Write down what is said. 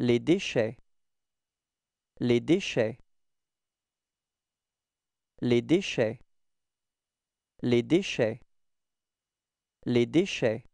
Les déchets. Les déchets. Les déchets. Les déchets. Les déchets.